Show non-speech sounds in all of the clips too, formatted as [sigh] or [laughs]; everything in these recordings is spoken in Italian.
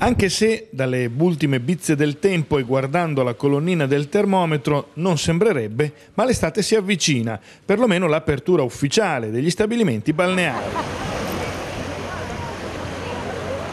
Anche se dalle ultime bizze del tempo e guardando la colonnina del termometro non sembrerebbe, ma l'estate si avvicina, perlomeno l'apertura ufficiale degli stabilimenti balneari.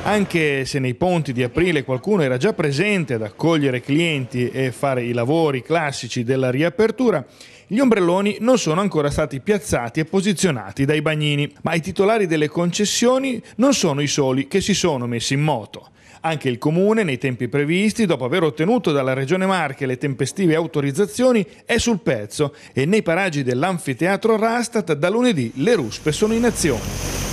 Anche se nei ponti di aprile qualcuno era già presente ad accogliere clienti e fare i lavori classici della riapertura, gli ombrelloni non sono ancora stati piazzati e posizionati dai bagnini, ma i titolari delle concessioni non sono i soli che si sono messi in moto. Anche il Comune, nei tempi previsti, dopo aver ottenuto dalla Regione Marche le tempestive autorizzazioni, è sul pezzo e nei paraggi dell'anfiteatro Rastat da lunedì le ruspe sono in azione.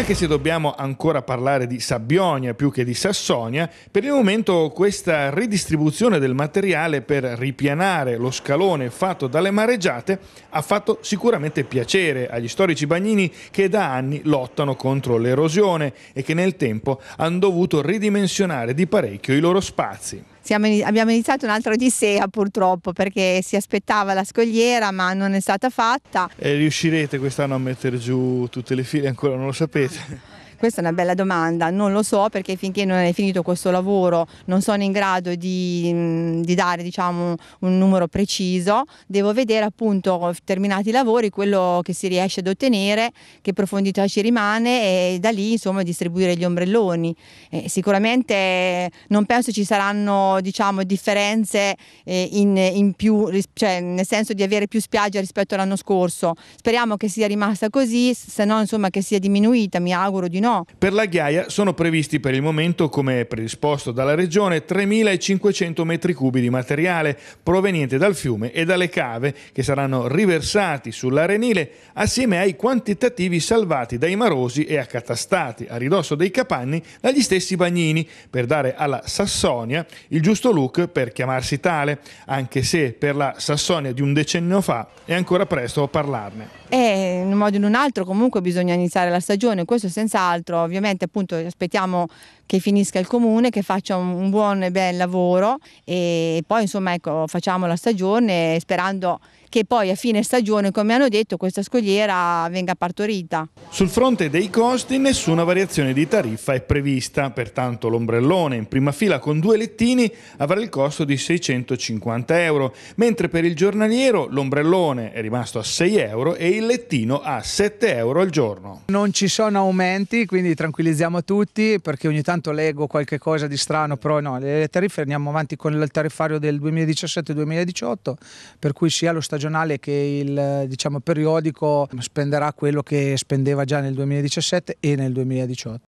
Anche se dobbiamo ancora parlare di Sabbionia più che di Sassonia, per il momento questa ridistribuzione del materiale per ripianare lo scalone fatto dalle mareggiate ha fatto sicuramente piacere agli storici bagnini che da anni lottano contro l'erosione e che nel tempo hanno dovuto ridimensionare di parecchio i loro spazi in, abbiamo iniziato un'altra odissea purtroppo perché si aspettava la scogliera ma non è stata fatta. E riuscirete quest'anno a mettere giù tutte le file? Ancora non lo sapete? [laughs] Questa è una bella domanda, non lo so perché finché non è finito questo lavoro non sono in grado di, mm, di dare diciamo, un numero preciso, devo vedere appunto terminati i lavori quello che si riesce ad ottenere, che profondità ci rimane e da lì insomma distribuire gli ombrelloni. Eh, sicuramente non penso ci saranno diciamo, differenze eh, in, in più, cioè, nel senso di avere più spiagge rispetto all'anno scorso. Speriamo che sia rimasta così, se no insomma che sia diminuita, mi auguro di no no. Per la ghiaia sono previsti per il momento, come predisposto dalla regione, 3.500 metri cubi di materiale proveniente dal fiume e dalle cave che saranno riversati sull'arenile assieme ai quantitativi salvati dai marosi e accatastati a ridosso dei capanni dagli stessi bagnini per dare alla Sassonia il giusto look per chiamarsi tale, anche se per la Sassonia di un decennio fa è ancora presto a parlarne. E eh, in un modo o in un altro comunque bisogna iniziare la stagione, questo senz'altro altro. Ovviamente appunto aspettiamo che finisca il comune, che faccia un, un buon e bel lavoro e poi insomma ecco, facciamo la stagione sperando che poi a fine stagione, come hanno detto, questa scogliera venga partorita. Sul fronte dei costi nessuna variazione di tariffa è prevista, pertanto l'ombrellone in prima fila con due lettini avrà il costo di 650 euro, mentre per il giornaliero l'ombrellone è rimasto a 6 euro e il lettino a 7 euro al giorno. Non ci sono aumenti, quindi tranquillizziamo tutti perché ogni tanto leggo qualche cosa di strano, però no, le tariffe andiamo avanti con il tariffario del 2017-2018, per cui sia lo stagione stagionale che il diciamo, periodico spenderà quello che spendeva già nel 2017 e nel 2018.